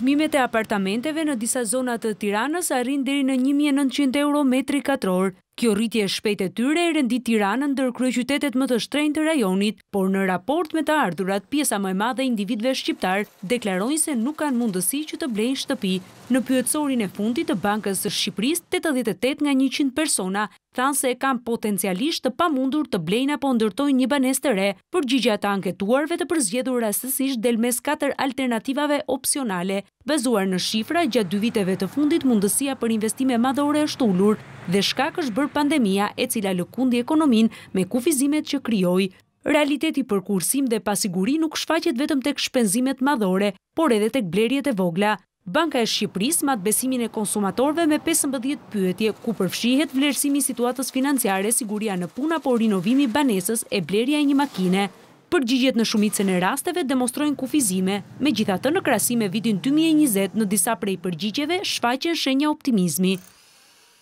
Çmimet e apartamenteve në disa zona të Tiranës arrin deri në 1900 euro metri katror. Kjo rritje e shpejtë e tyre e rendi Tiranën ndër kryeqytetet më të shtrejnë të rajonit, por në raport me të ardhurat, pjesa më e madhe e individëve shqiptar deklarojnë se nuk kanë mundësi që të blejnë shtëpi. Në pyetësorin e fundit të Bankës së Shqipërisë, 88 nga 100 persona thanë se kam potencialisht të pamundur të blejnë apo ndërtojnë një banes të re, për gjigja të anketuarve të përzgjedhur rastësisht del mes 4 alternativave opcionale, bazuar në shifra gjatë dy viteve të fundit mundësia për investime madhore është ullur dhe shkak është bërë pandemia e cila lëkundi ekonomin me kufizimet që kryoj. Realiteti për kursim dhe pasiguri nuk shfaqet vetëm tek shpenzimet madhore, por edhe tek blerjet e vogla. Banka e Shqipëris mat besimin e konsumatorve me 15 pyetje, ku përfshihet vlerësimi situatës financiare, siguria në puna, por rinovimi banesës e blerja e një makine. Përgjigjet në shumicën e rasteve demonstrojnë kufizime, me gjitha të në krasime vitin 2020 në disa prej përgjigjeve shfaqen shenja optimizmi.